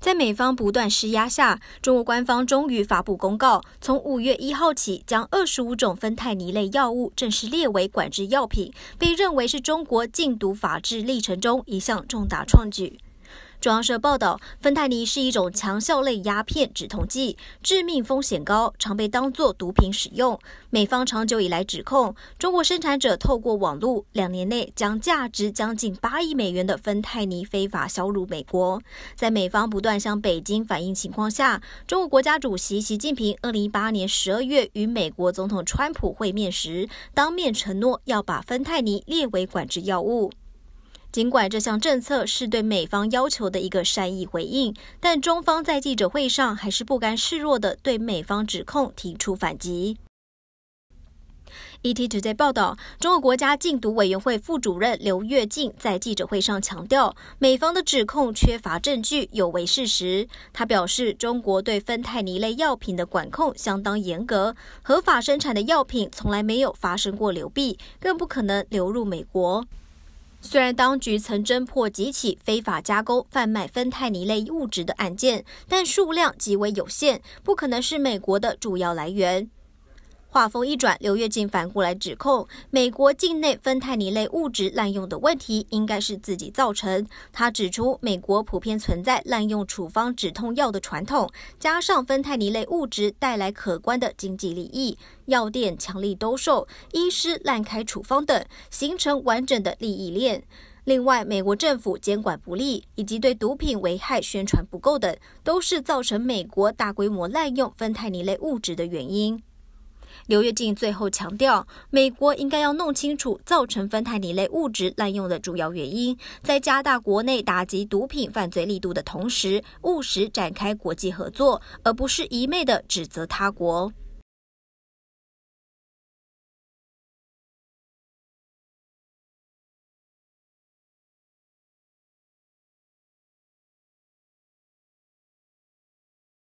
在美方不断施压下，中国官方终于发布公告，从五月一号起，将二十五种芬太尼类药物正式列为管制药品，被认为是中国禁毒法治历程中一项重大创举。中央社报道，芬太尼是一种强效类鸦片止痛剂，致命风险高，常被当作毒品使用。美方长久以来指控中国生产者透过网路，两年内将价值将近八亿美元的芬太尼非法销入美国。在美方不断向北京反映情况下，中国国家主席习近平二零一八年十二月与美国总统川普会面时，当面承诺要把芬太尼列为管制药物。尽管这项政策是对美方要求的一个善意回应，但中方在记者会上还是不甘示弱的对美方指控提出反击。ETtoday 报道，中国国家禁毒委员会副主任刘跃进在记者会上强调，美方的指控缺乏证据，有违事实。他表示，中国对芬太尼类药品的管控相当严格，合法生产的药品从来没有发生过流弊，更不可能流入美国。虽然当局曾侦破几起非法加工、贩卖芬太尼类物质的案件，但数量极为有限，不可能是美国的主要来源。话锋一转，刘跃进反过来指控美国境内芬太尼类物质滥用的问题应该是自己造成。他指出，美国普遍存在滥用处方止痛药的传统，加上芬太尼类物质带来可观的经济利益，药店强力兜售，医师滥开处方等，形成完整的利益链。另外，美国政府监管不力以及对毒品危害宣传不够等，都是造成美国大规模滥用芬太尼类物质的原因。刘跃进最后强调，美国应该要弄清楚造成芬太尼类物质滥用的主要原因，在加大国内打击毒品犯罪力度的同时，务实展开国际合作，而不是一昧的指责他国。